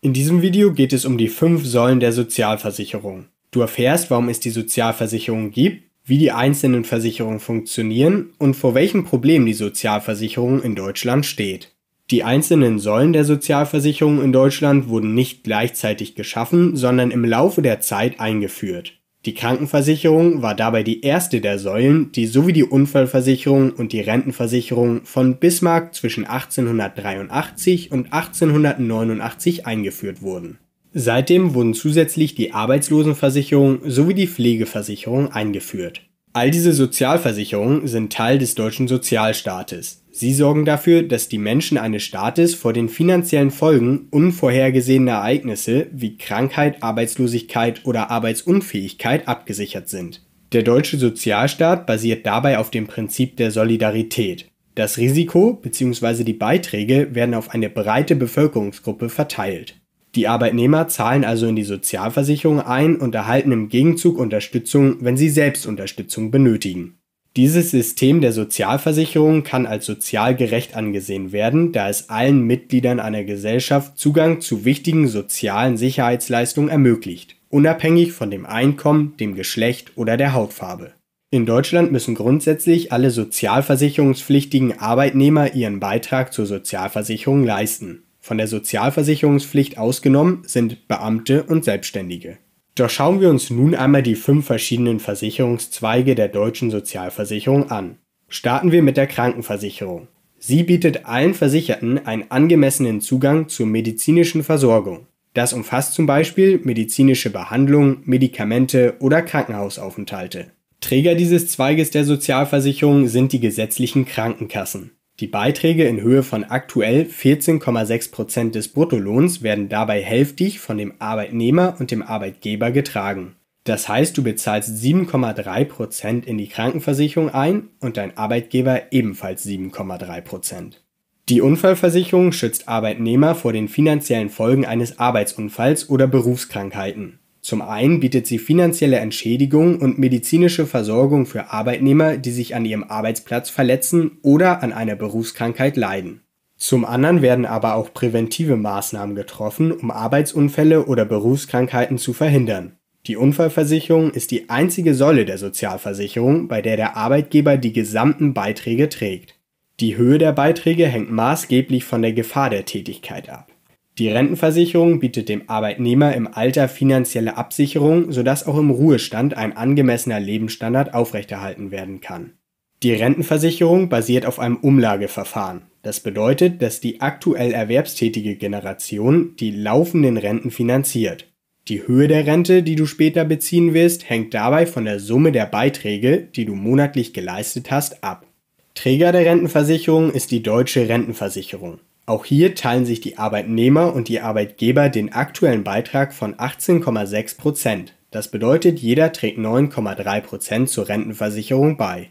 In diesem Video geht es um die fünf Säulen der Sozialversicherung. Du erfährst, warum es die Sozialversicherung gibt, wie die einzelnen Versicherungen funktionieren und vor welchem Problem die Sozialversicherung in Deutschland steht. Die einzelnen Säulen der Sozialversicherung in Deutschland wurden nicht gleichzeitig geschaffen, sondern im Laufe der Zeit eingeführt. Die Krankenversicherung war dabei die erste der Säulen, die sowie die Unfallversicherung und die Rentenversicherung von Bismarck zwischen 1883 und 1889 eingeführt wurden. Seitdem wurden zusätzlich die Arbeitslosenversicherung sowie die Pflegeversicherung eingeführt All diese Sozialversicherungen sind Teil des deutschen Sozialstaates. Sie sorgen dafür, dass die Menschen eines Staates vor den finanziellen Folgen unvorhergesehener Ereignisse wie Krankheit, Arbeitslosigkeit oder Arbeitsunfähigkeit abgesichert sind. Der deutsche Sozialstaat basiert dabei auf dem Prinzip der Solidarität. Das Risiko bzw. die Beiträge werden auf eine breite Bevölkerungsgruppe verteilt. Die Arbeitnehmer zahlen also in die Sozialversicherung ein und erhalten im Gegenzug Unterstützung, wenn sie selbst Unterstützung benötigen. Dieses System der Sozialversicherung kann als sozial gerecht angesehen werden, da es allen Mitgliedern einer Gesellschaft Zugang zu wichtigen sozialen Sicherheitsleistungen ermöglicht, unabhängig von dem Einkommen, dem Geschlecht oder der Hautfarbe. In Deutschland müssen grundsätzlich alle sozialversicherungspflichtigen Arbeitnehmer ihren Beitrag zur Sozialversicherung leisten von der Sozialversicherungspflicht ausgenommen sind Beamte und Selbstständige. Doch schauen wir uns nun einmal die fünf verschiedenen Versicherungszweige der deutschen Sozialversicherung an. Starten wir mit der Krankenversicherung. Sie bietet allen Versicherten einen angemessenen Zugang zur medizinischen Versorgung. Das umfasst zum Beispiel medizinische Behandlung, Medikamente oder Krankenhausaufenthalte. Träger dieses Zweiges der Sozialversicherung sind die gesetzlichen Krankenkassen. Die Beiträge in Höhe von aktuell 14,6 Prozent des Bruttolohns werden dabei hälftig von dem Arbeitnehmer und dem Arbeitgeber getragen. Das heißt, du bezahlst 7,3 Prozent in die Krankenversicherung ein und dein Arbeitgeber ebenfalls 7,3 Prozent. Die Unfallversicherung schützt Arbeitnehmer vor den finanziellen Folgen eines Arbeitsunfalls oder Berufskrankheiten. Zum einen bietet sie finanzielle Entschädigung und medizinische Versorgung für Arbeitnehmer, die sich an ihrem Arbeitsplatz verletzen oder an einer Berufskrankheit leiden. Zum anderen werden aber auch präventive Maßnahmen getroffen, um Arbeitsunfälle oder Berufskrankheiten zu verhindern. Die Unfallversicherung ist die einzige Säule der Sozialversicherung, bei der der Arbeitgeber die gesamten Beiträge trägt. Die Höhe der Beiträge hängt maßgeblich von der Gefahr der Tätigkeit ab. Die Rentenversicherung bietet dem Arbeitnehmer im Alter finanzielle Absicherung, sodass auch im Ruhestand ein angemessener Lebensstandard aufrechterhalten werden kann. Die Rentenversicherung basiert auf einem Umlageverfahren. Das bedeutet, dass die aktuell erwerbstätige Generation die laufenden Renten finanziert. Die Höhe der Rente, die du später beziehen wirst, hängt dabei von der Summe der Beiträge, die du monatlich geleistet hast, ab. Träger der Rentenversicherung ist die Deutsche Rentenversicherung. Auch hier teilen sich die Arbeitnehmer und die Arbeitgeber den aktuellen Beitrag von 18,6 Prozent. Das bedeutet, jeder trägt 9,3 Prozent zur Rentenversicherung bei.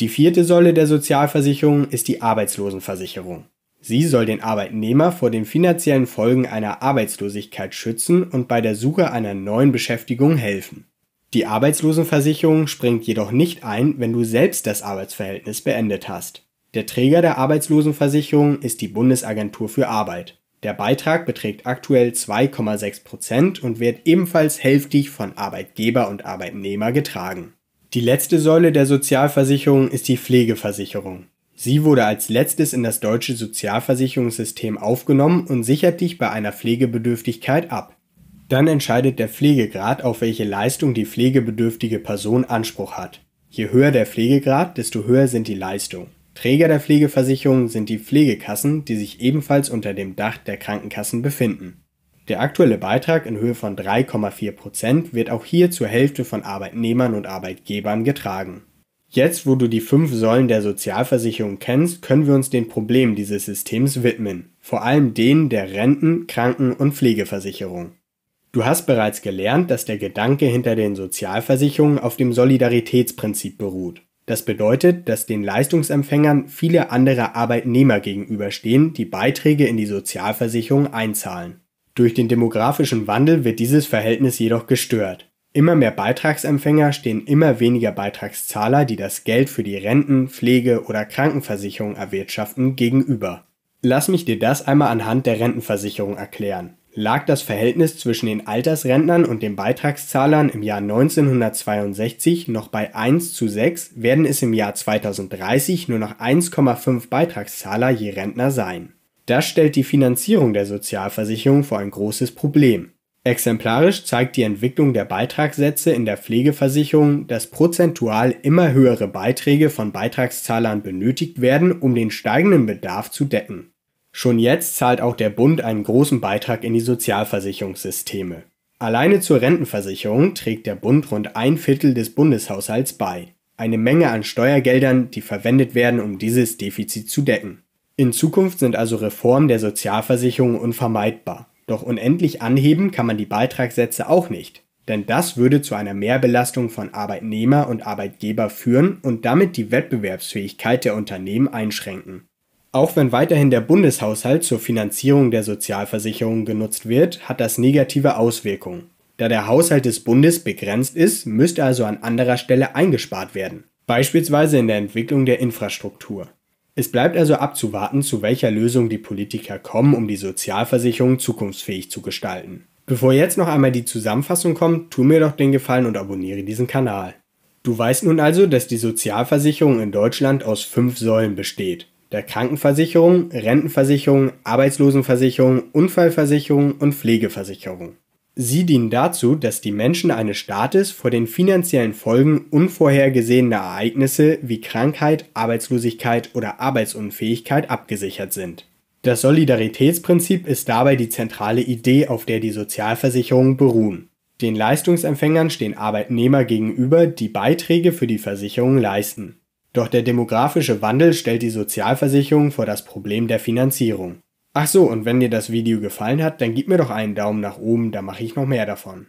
Die vierte Säule der Sozialversicherung ist die Arbeitslosenversicherung. Sie soll den Arbeitnehmer vor den finanziellen Folgen einer Arbeitslosigkeit schützen und bei der Suche einer neuen Beschäftigung helfen. Die Arbeitslosenversicherung springt jedoch nicht ein, wenn du selbst das Arbeitsverhältnis beendet hast. Der Träger der Arbeitslosenversicherung ist die Bundesagentur für Arbeit. Der Beitrag beträgt aktuell 2,6 Prozent und wird ebenfalls hälftig von Arbeitgeber und Arbeitnehmer getragen. Die letzte Säule der Sozialversicherung ist die Pflegeversicherung. Sie wurde als letztes in das deutsche Sozialversicherungssystem aufgenommen und sichert dich bei einer Pflegebedürftigkeit ab. Dann entscheidet der Pflegegrad, auf welche Leistung die pflegebedürftige Person Anspruch hat. Je höher der Pflegegrad, desto höher sind die Leistungen. Träger der Pflegeversicherung sind die Pflegekassen, die sich ebenfalls unter dem Dach der Krankenkassen befinden. Der aktuelle Beitrag in Höhe von 3,4 Prozent wird auch hier zur Hälfte von Arbeitnehmern und Arbeitgebern getragen. Jetzt, wo du die fünf Säulen der Sozialversicherung kennst, können wir uns den Problemen dieses Systems widmen, vor allem denen der Renten-, Kranken- und Pflegeversicherung. Du hast bereits gelernt, dass der Gedanke hinter den Sozialversicherungen auf dem Solidaritätsprinzip beruht. Das bedeutet, dass den Leistungsempfängern viele andere Arbeitnehmer gegenüberstehen, die Beiträge in die Sozialversicherung einzahlen. Durch den demografischen Wandel wird dieses Verhältnis jedoch gestört. Immer mehr Beitragsempfänger stehen immer weniger Beitragszahler, die das Geld für die Renten, Pflege oder Krankenversicherung erwirtschaften, gegenüber. Lass mich dir das einmal anhand der Rentenversicherung erklären lag das Verhältnis zwischen den Altersrentnern und den Beitragszahlern im Jahr 1962 noch bei 1 zu 6, werden es im Jahr 2030 nur noch 1,5 Beitragszahler je Rentner sein. Das stellt die Finanzierung der Sozialversicherung vor ein großes Problem. Exemplarisch zeigt die Entwicklung der Beitragssätze in der Pflegeversicherung, dass prozentual immer höhere Beiträge von Beitragszahlern benötigt werden, um den steigenden Bedarf zu decken. Schon jetzt zahlt auch der Bund einen großen Beitrag in die Sozialversicherungssysteme. Alleine zur Rentenversicherung trägt der Bund rund ein Viertel des Bundeshaushalts bei. Eine Menge an Steuergeldern, die verwendet werden, um dieses Defizit zu decken. In Zukunft sind also Reformen der Sozialversicherung unvermeidbar. Doch unendlich anheben kann man die Beitragssätze auch nicht, denn das würde zu einer Mehrbelastung von Arbeitnehmer und Arbeitgeber führen und damit die Wettbewerbsfähigkeit der Unternehmen einschränken. Auch wenn weiterhin der Bundeshaushalt zur Finanzierung der Sozialversicherungen genutzt wird, hat das negative Auswirkungen. Da der Haushalt des Bundes begrenzt ist, müsste also an anderer Stelle eingespart werden, beispielsweise in der Entwicklung der Infrastruktur. Es bleibt also abzuwarten, zu welcher Lösung die Politiker kommen, um die Sozialversicherung zukunftsfähig zu gestalten. Bevor jetzt noch einmal die Zusammenfassung kommt, tu mir doch den Gefallen und abonniere diesen Kanal. Du weißt nun also, dass die Sozialversicherung in Deutschland aus fünf Säulen besteht der Krankenversicherung, Rentenversicherung, Arbeitslosenversicherung, Unfallversicherung und Pflegeversicherung. Sie dienen dazu, dass die Menschen eines Staates vor den finanziellen Folgen unvorhergesehener Ereignisse wie Krankheit, Arbeitslosigkeit oder Arbeitsunfähigkeit abgesichert sind. Das Solidaritätsprinzip ist dabei die zentrale Idee, auf der die Sozialversicherungen beruhen. Den Leistungsempfängern stehen Arbeitnehmer gegenüber, die Beiträge für die Versicherung leisten. Doch der demografische Wandel stellt die Sozialversicherung vor das Problem der Finanzierung. Ach so, und wenn dir das Video gefallen hat, dann gib mir doch einen Daumen nach oben, da mache ich noch mehr davon.